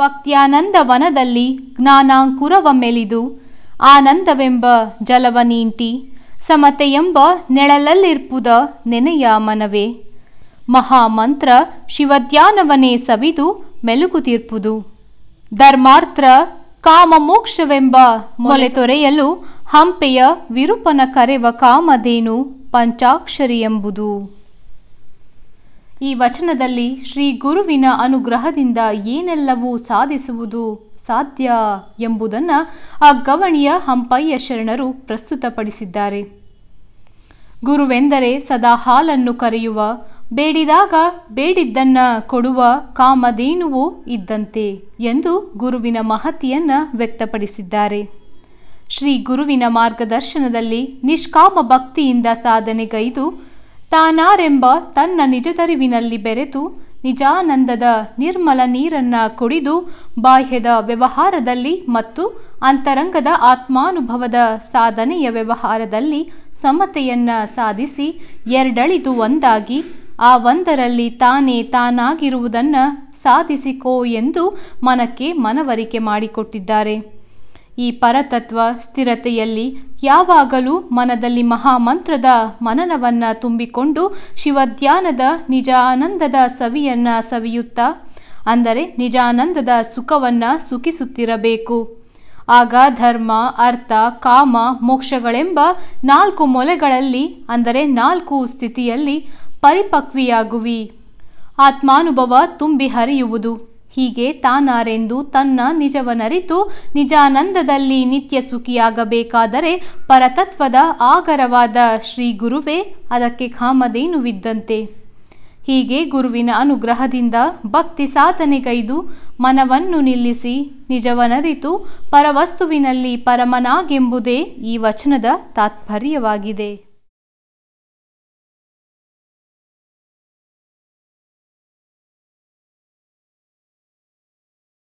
ಭಕ್ತ್ಯಾನಂದ ವನದಲ್ಲಿ ಜ್ಞಾನಾಂಕುರವ ಮೆಲಿದು ಆನಂದವೆಂಬ ಜಲವ ನೀಂಟಿ ಸಮತೆಯೆಂಬ ನೆಳಲಲ್ಲಿರ್ಪುದ ನೆನೆಯ ಮನವೇ ಮಹಾಮಂತ್ರ ಶಿವಧ್ಯಾನವನೇ ಸವಿದು ಮೆಲುಕುತಿರ್ಪುದು ಧರ್ಮಾರ್ಥ ಕಾಮ ಮೋಕ್ಷವೆಂಬ ತೊರೆಯಲು ಹಂಪೆಯ ವಿರೂಪನ ಕರೆವ ಕಾಮಧೇನು ಪಂಚಾಕ್ಷರಿ ಎಂಬುದು ಈ ವಚನದಲ್ಲಿ ಶ್ರೀ ಗುರುವಿನ ಅನುಗ್ರಹದಿಂದ ಏನೆಲ್ಲವೂ ಸಾಧಿಸುವುದು ಸಾಧ್ಯ ಎಂಬುದನ್ನು ಗವಣಿಯ ಹಂಪಯ್ಯ ಶರಣರು ಪ್ರಸ್ತುತಪಡಿಸಿದ್ದಾರೆ ಗುರುವೆಂದರೆ ಸದಾ ಹಾಲನ್ನು ಕರೆಯುವ ಬೇಡಿದಾಗ ಬೇಡಿದ್ದನ್ನ ಕೊಡುವ ಕಾಮದೇನುವೋ ಇದ್ದಂತೆ ಎಂದು ಗುರುವಿನ ಮಹತಿಯನ್ನ ವ್ಯಕ್ತಪಡಿಸಿದ್ದಾರೆ ಶ್ರೀ ಗುರುವಿನ ಮಾರ್ಗದರ್ಶನದಲ್ಲಿ ನಿಷ್ಕಾಮ ಭಕ್ತಿಯಿಂದ ಸಾಧನೆಗೈದು ತಾನಾರೆಂಬ ತನ್ನ ನಿಜತರಿವಿನಲ್ಲಿ ಬೆರೆತು ನಿಜಾನಂದದ ನಿರ್ಮಲ ನೀರನ್ನ ಕುಡಿದು ಬಾಹ್ಯದ ವ್ಯವಹಾರದಲ್ಲಿ ಮತ್ತು ಅಂತರಂಗದ ಆತ್ಮಾನುಭವದ ಸಾಧನೆಯ ವ್ಯವಹಾರದಲ್ಲಿ ಸಮತೆಯನ್ನು ಸಾಧಿಸಿ ಎರಡಳಿದು ಒಂದಾಗಿ ಆ ಒಂದರಲ್ಲಿ ತಾನೇ ತಾನಾಗಿರುವುದನ್ನ ಸಾಧಿಸಿಕೋ ಎಂದು ಮನಕ್ಕೆ ಮನವರಿಕೆ ಮಾಡಿಕೊಟ್ಟಿದ್ದಾರೆ ಈ ಪರತತ್ವ ಸ್ಥಿರತೆಯಲ್ಲಿ ಯಾವಾಗಲೂ ಮನದಲ್ಲಿ ಮಹಾಮಂತ್ರದ ಮನನವನ್ನು ತುಂಬಿಕೊಂಡು ಶಿವಧ್ಯಾನದ ನಿಜಾನಂದದ ಸವಿಯನ್ನ ಸವಿಯುತ್ತಾ ಅಂದರೆ ನಿಜಾನಂದದ ಸುಖವನ್ನು ಸುಖಿಸುತ್ತಿರಬೇಕು ಆಗ ಧರ್ಮ ಅರ್ಥ ಕಾಮ ಮೋಕ್ಷಗಳೆಂಬ ನಾಲ್ಕು ಮೊಲೆಗಳಲ್ಲಿ ಅಂದರೆ ನಾಲ್ಕು ಸ್ಥಿತಿಯಲ್ಲಿ ಪರಿಪಕ್ವಿಯಾಗುವಿ ಆತ್ಮಾನುಭವ ತುಂಬಿ ಹರಿಯುವುದು ಹೀಗೆ ತಾನಾರೆಂದು ತನ್ನ ನಿಜವನರಿತು ನಿಜಾನಂದದಲ್ಲಿ ನಿತ್ಯ ಸುಖಿಯಾಗಬೇಕಾದರೆ ಪರತತ್ವದ ಆಗರವಾದ ಶ್ರೀ ಗುರುವೇ ಅದಕ್ಕೆ ಕಾಮಧೇನುವಿದ್ದಂತೆ ಹೀಗೆ ಗುರುವಿನ ಅನುಗ್ರಹದಿಂದ ಭಕ್ತಿ ಸಾಧನೆಗೈದು ಮನವನ್ನು ನಿಲ್ಲಿಸಿ ನಿಜವನರಿತು ಪರವಸ್ತುವಿನಲ್ಲಿ ಪರಮನಾಗೆಂಬುದೇ ಈ ವಚನದ ತಾತ್ಪರ್ಯವಾಗಿದೆ